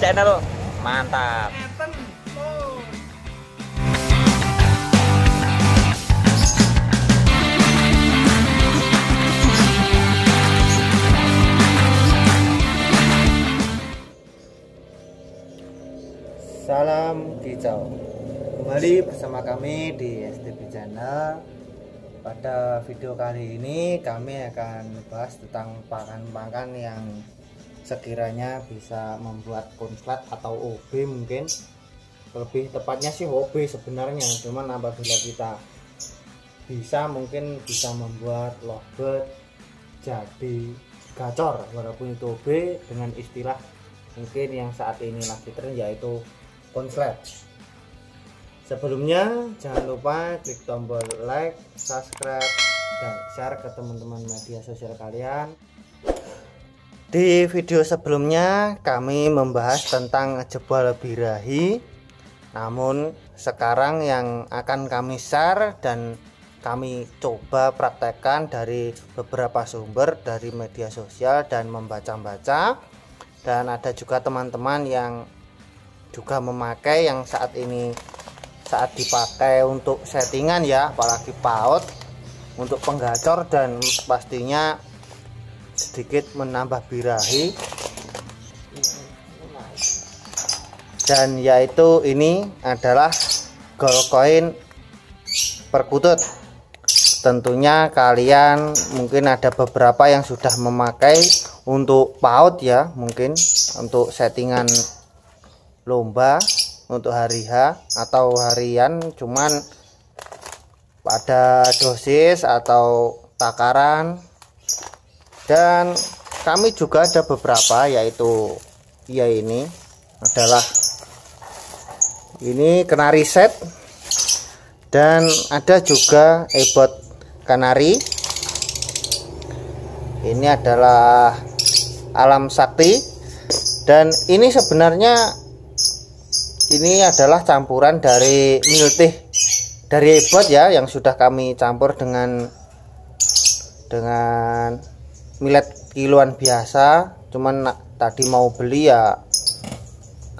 channel mantap Salam kicau Kembali bersama kami di STB Channel Pada video kali ini kami akan bahas tentang pakan-pakan yang sekiranya bisa membuat konslet atau OB mungkin lebih tepatnya sih hobi sebenarnya cuman apabila kita bisa mungkin bisa membuat lovebird jadi gacor walaupun itu OB dengan istilah mungkin yang saat ini lagi tren yaitu konslet sebelumnya jangan lupa klik tombol like subscribe dan share ke teman-teman media sosial kalian di video sebelumnya kami membahas tentang jebol birahi Namun sekarang yang akan kami share dan kami coba praktekkan dari beberapa sumber dari media sosial dan membaca-baca Dan ada juga teman-teman yang juga memakai yang saat ini saat dipakai untuk settingan ya apalagi paut untuk penggacor dan pastinya sedikit menambah birahi dan yaitu ini adalah gold coin perkutut tentunya kalian mungkin ada beberapa yang sudah memakai untuk paut ya mungkin untuk settingan lomba untuk hari H atau harian cuman pada dosis atau takaran dan kami juga ada beberapa yaitu ya ini adalah ini kenari set dan ada juga ebot kanari ini adalah alam sakti dan ini sebenarnya ini adalah campuran dari miltih dari ebot ya yang sudah kami campur dengan dengan milet kiluan biasa cuman tadi mau beli ya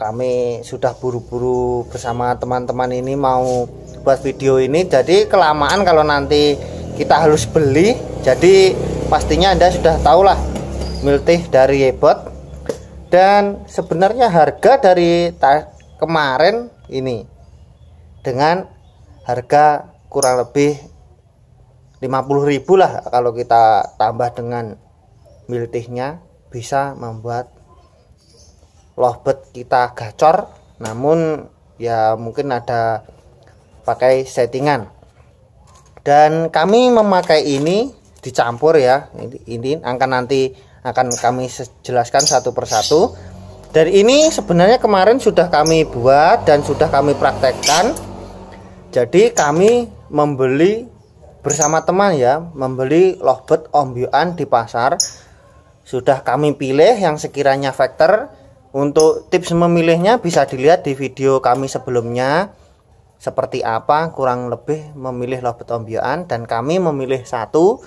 kami sudah buru-buru bersama teman-teman ini mau buat video ini jadi kelamaan kalau nanti kita harus beli jadi pastinya anda sudah tahu tahulah miltih dari Yebot dan sebenarnya harga dari kemarin ini dengan harga kurang lebih 50.000 lah kalau kita tambah dengan miltihnya bisa membuat lohbet kita gacor namun ya mungkin ada pakai settingan dan kami memakai ini dicampur ya ini, ini akan nanti akan kami jelaskan satu persatu Dari ini sebenarnya kemarin sudah kami buat dan sudah kami praktekkan jadi kami membeli bersama teman ya membeli lohbet ombyuan di pasar sudah kami pilih yang sekiranya factor. Untuk tips memilihnya bisa dilihat di video kami sebelumnya seperti apa kurang lebih memilih lobet ombyoan dan kami memilih satu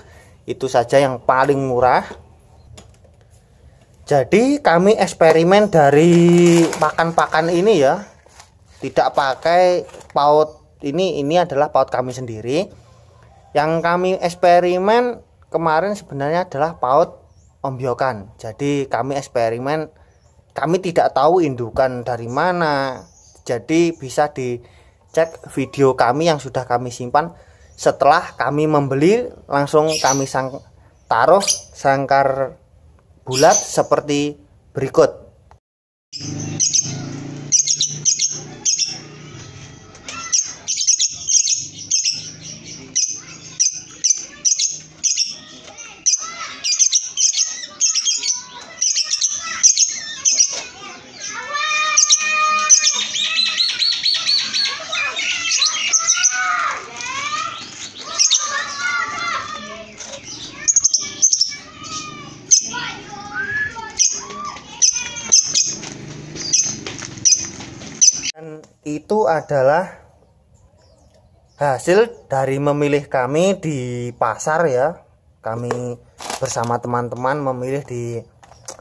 itu saja yang paling murah jadi kami eksperimen dari pakan-pakan ini ya tidak pakai paut ini ini adalah paut kami sendiri yang kami eksperimen kemarin sebenarnya adalah paut pembiokan. Jadi kami eksperimen, kami tidak tahu indukan dari mana. Jadi bisa dicek video kami yang sudah kami simpan setelah kami membeli langsung kami sang taruh sangkar bulat seperti berikut. itu adalah hasil dari memilih kami di pasar ya kami bersama teman-teman memilih di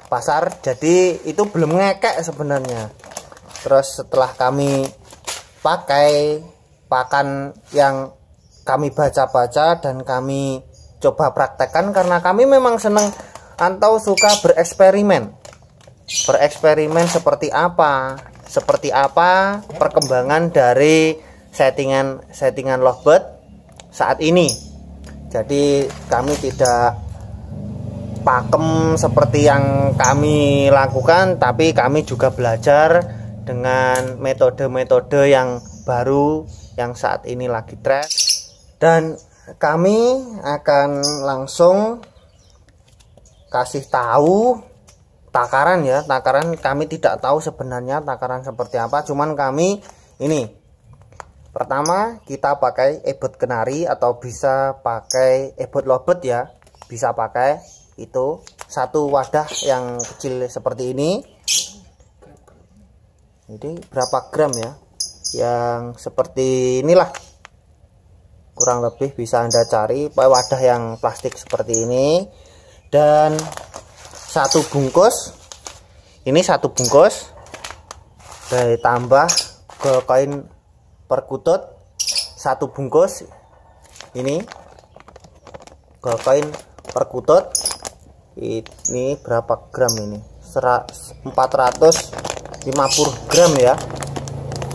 pasar jadi itu belum ngekek sebenarnya terus setelah kami pakai pakan yang kami baca-baca dan kami coba praktekkan karena kami memang seneng atau suka bereksperimen bereksperimen seperti apa seperti apa perkembangan dari settingan settingan lovebird saat ini jadi kami tidak pakem seperti yang kami lakukan tapi kami juga belajar dengan metode-metode yang baru yang saat ini lagi tren dan kami akan langsung kasih tahu takaran ya takaran kami tidak tahu sebenarnya takaran seperti apa cuman kami ini pertama kita pakai ebot kenari atau bisa pakai ebot lobet ya bisa pakai itu satu wadah yang kecil seperti ini jadi berapa gram ya yang seperti inilah kurang lebih bisa anda cari wadah yang plastik seperti ini dan satu bungkus ini satu bungkus dari tambah ke koin perkutut satu bungkus ini ke koin perkutut ini berapa gram ini 450 gram ya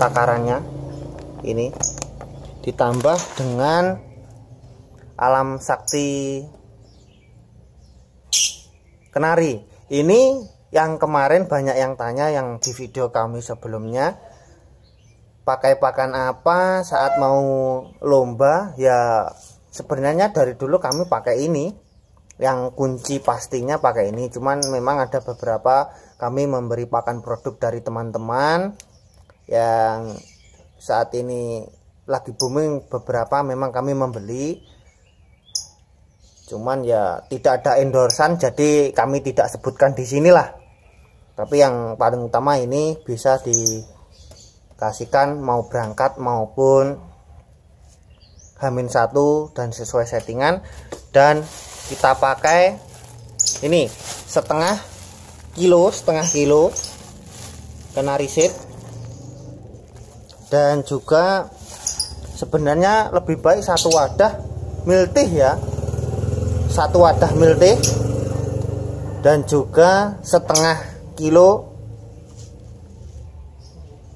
takarannya ini ditambah dengan alam sakti kenari. Ini yang kemarin banyak yang tanya yang di video kami sebelumnya pakai pakan apa saat mau lomba ya sebenarnya dari dulu kami pakai ini yang kunci pastinya pakai ini cuman memang ada beberapa kami memberi pakan produk dari teman-teman yang saat ini lagi booming beberapa memang kami membeli Cuman ya tidak ada endorsan jadi kami tidak sebutkan di sinilah. Tapi yang paling utama ini bisa dikasihkan mau berangkat maupun hamin satu dan sesuai settingan dan kita pakai ini setengah kilo setengah kilo kena riset dan juga sebenarnya lebih baik satu wadah miltih ya satu wadah milte dan juga setengah kilo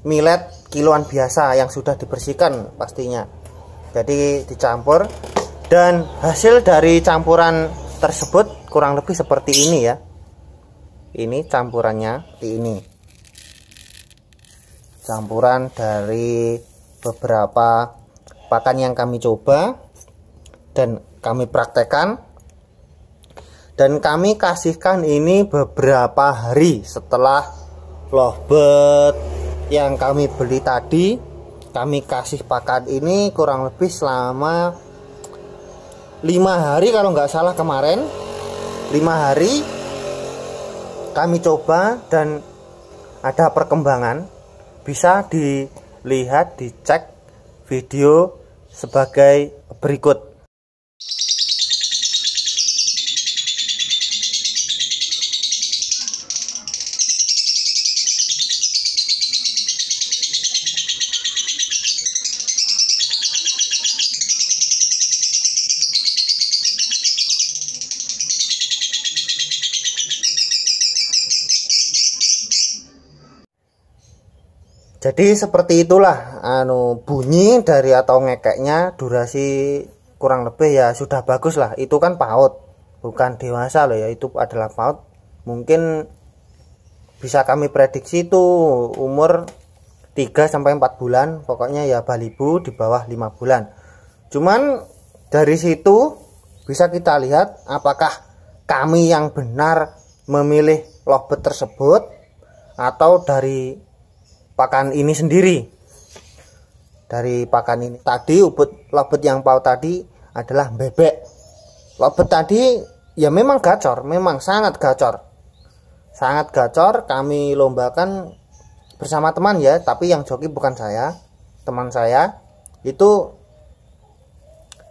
millet kiloan biasa yang sudah dibersihkan pastinya jadi dicampur dan hasil dari campuran tersebut kurang lebih seperti ini ya ini campurannya di ini campuran dari beberapa pakan yang kami coba dan kami praktekkan dan kami kasihkan ini beberapa hari setelah lovebird yang kami beli tadi kami kasih pakan ini kurang lebih selama lima hari kalau nggak salah kemarin lima hari kami coba dan ada perkembangan bisa dilihat dicek video sebagai berikut Jadi seperti itulah anu bunyi dari atau ngekeknya durasi kurang lebih ya sudah bagus lah. Itu kan paut, bukan dewasa loh ya. Itu adalah paut. Mungkin bisa kami prediksi itu umur 3 sampai 4 bulan, pokoknya ya balibu di bawah 5 bulan. Cuman dari situ bisa kita lihat apakah kami yang benar memilih lobet tersebut atau dari pakan ini sendiri dari pakan ini tadi ubut lobet yang pau tadi adalah bebek lobet tadi ya memang gacor memang sangat gacor sangat gacor kami lombakan bersama teman ya tapi yang joki bukan saya teman saya itu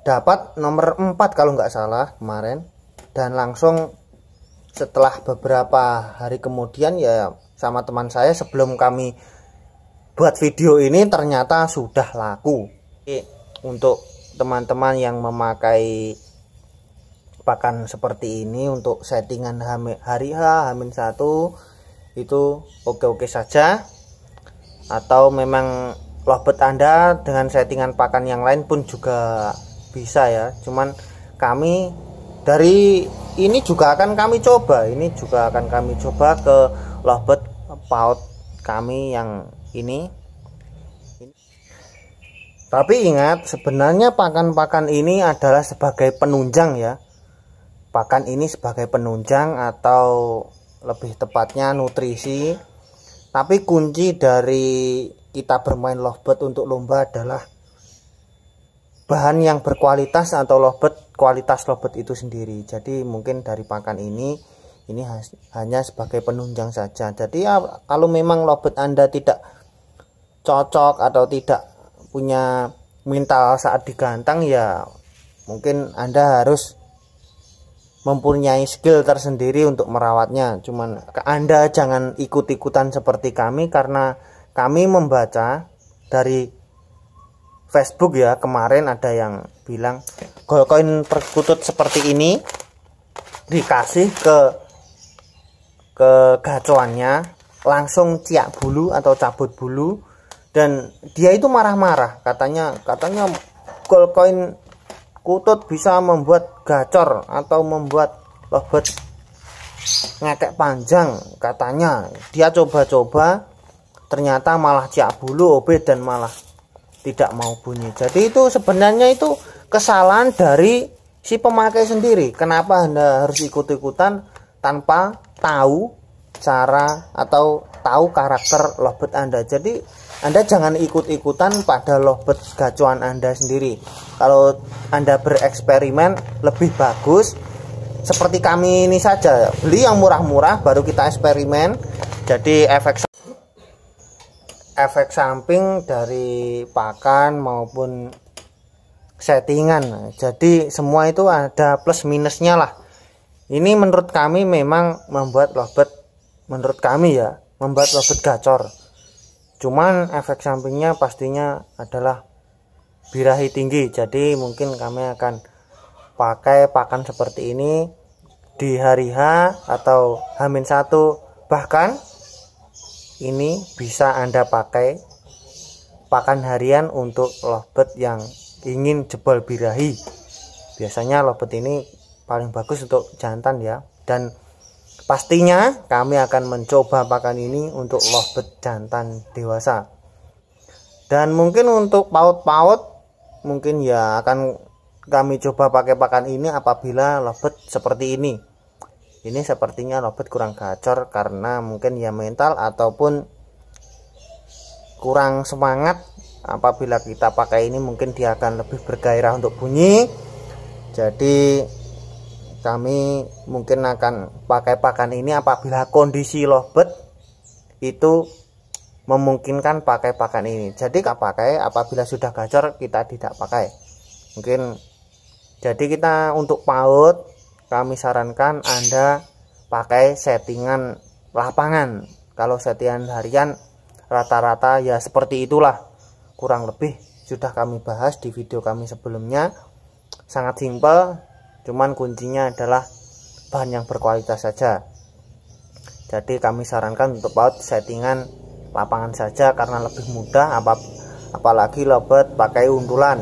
dapat nomor 4 kalau nggak salah kemarin dan langsung setelah beberapa hari kemudian ya sama teman saya sebelum kami buat video ini ternyata sudah laku untuk teman-teman yang memakai pakan seperti ini untuk settingan hari H hamin satu itu oke-oke saja atau memang lobet Anda dengan settingan pakan yang lain pun juga bisa ya cuman kami dari ini juga akan kami coba ini juga akan kami coba ke lobet paut kami yang ini. Tapi ingat, sebenarnya pakan-pakan ini adalah sebagai penunjang ya. Pakan ini sebagai penunjang atau lebih tepatnya nutrisi. Tapi kunci dari kita bermain lovebird untuk lomba adalah bahan yang berkualitas atau lovebird kualitas lovebird itu sendiri. Jadi mungkin dari pakan ini ini hanya sebagai penunjang saja. Jadi ya, kalau memang lovebird Anda tidak cocok atau tidak punya mental saat digantang ya mungkin Anda harus mempunyai skill tersendiri untuk merawatnya. Cuman Anda jangan ikut-ikutan seperti kami karena kami membaca dari Facebook ya kemarin ada yang bilang golcoin perkutut seperti ini dikasih ke ke gacuannya langsung ciak bulu atau cabut bulu dan dia itu marah-marah katanya katanya gold coin kutut bisa membuat gacor atau membuat lobet ngekek panjang katanya dia coba-coba ternyata malah cak bulu obet dan malah tidak mau bunyi jadi itu sebenarnya itu kesalahan dari si pemakai sendiri kenapa anda harus ikut-ikutan tanpa tahu cara atau tahu karakter lobet anda jadi anda jangan ikut-ikutan pada lobet gacuan Anda sendiri. Kalau Anda bereksperimen lebih bagus seperti kami ini saja, beli yang murah-murah baru kita eksperimen. Jadi efek efek samping dari pakan maupun settingan. Jadi semua itu ada plus minusnya lah. Ini menurut kami memang membuat lobet menurut kami ya, membuat lobet gacor cuman efek sampingnya pastinya adalah birahi tinggi jadi mungkin kami akan pakai pakan seperti ini di hari H atau Hamin 1 bahkan ini bisa Anda pakai pakan harian untuk lovebird yang ingin jebol birahi biasanya lovebird ini paling bagus untuk jantan ya dan Pastinya kami akan mencoba pakan ini untuk lovebird jantan dewasa. Dan mungkin untuk paut-paut mungkin ya akan kami coba pakai pakan ini apabila lovebird seperti ini. Ini sepertinya lovebird kurang gacor karena mungkin ya mental ataupun kurang semangat apabila kita pakai ini mungkin dia akan lebih bergairah untuk bunyi. Jadi kami mungkin akan pakai pakan ini apabila kondisi lobet itu memungkinkan pakai pakan ini jadi nggak pakai apabila sudah gacor kita tidak pakai mungkin jadi kita untuk paut kami sarankan anda pakai settingan lapangan kalau settingan harian rata-rata ya seperti itulah kurang lebih sudah kami bahas di video kami sebelumnya sangat simpel Cuman kuncinya adalah bahan yang berkualitas saja. Jadi kami sarankan untuk paut settingan lapangan saja karena lebih mudah ap apalagi lobet pakai undulan.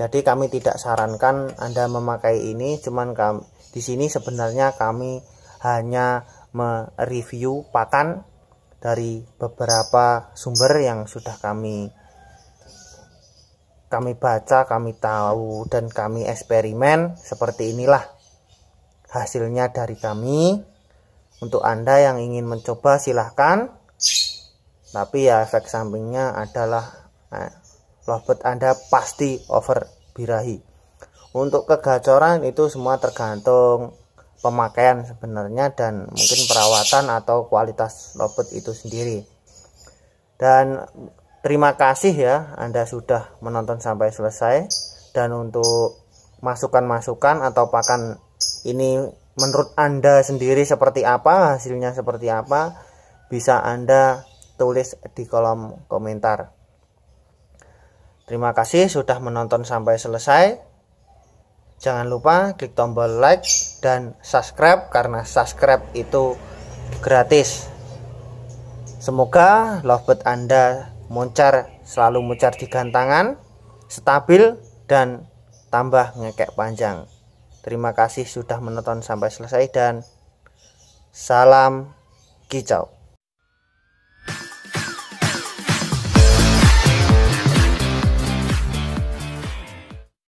Jadi kami tidak sarankan Anda memakai ini, cuman kami di sini sebenarnya kami hanya mereview pakan dari beberapa sumber yang sudah kami kami baca, kami tahu, dan kami eksperimen seperti inilah hasilnya dari kami. Untuk Anda yang ingin mencoba, silahkan. Tapi ya, efek sampingnya adalah eh, lobet Anda pasti over birahi. Untuk kegacoran itu semua tergantung pemakaian sebenarnya dan mungkin perawatan atau kualitas lobet itu sendiri. Dan Terima kasih ya Anda sudah menonton sampai selesai dan untuk masukan-masukan atau pakan ini menurut Anda sendiri seperti apa, hasilnya seperti apa, bisa Anda tulis di kolom komentar. Terima kasih sudah menonton sampai selesai. Jangan lupa klik tombol like dan subscribe karena subscribe itu gratis. Semoga lovebird Anda moncar selalu moncar di gantangan stabil dan tambah ngekek panjang terima kasih sudah menonton sampai selesai dan salam kicau